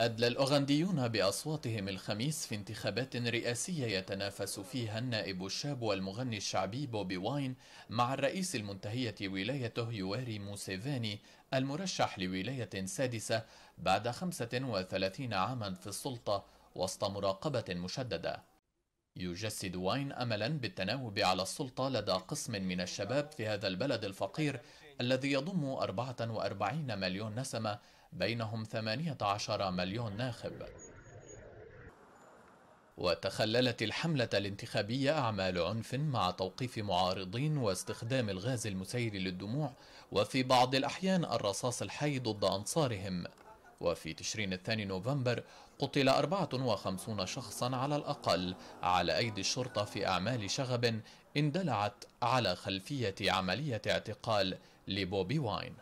أدلى الأوغنديون بأصواتهم الخميس في انتخابات رئاسية يتنافس فيها النائب الشاب والمغني الشعبي بوبي واين مع الرئيس المنتهية ولايته يواري موسيفاني المرشح لولاية سادسة بعد 35 عاما في السلطة وسط مراقبة مشددة يجسد واين املا بالتناوب على السلطه لدى قسم من الشباب في هذا البلد الفقير الذي يضم 44 مليون نسمه بينهم 18 مليون ناخب. وتخللت الحمله الانتخابيه اعمال عنف مع توقيف معارضين واستخدام الغاز المسير للدموع وفي بعض الاحيان الرصاص الحي ضد انصارهم. وفي تشرين الثاني نوفمبر قتل 54 شخصا على الأقل على أيدي الشرطة في أعمال شغب اندلعت على خلفية عملية اعتقال لبوبي واين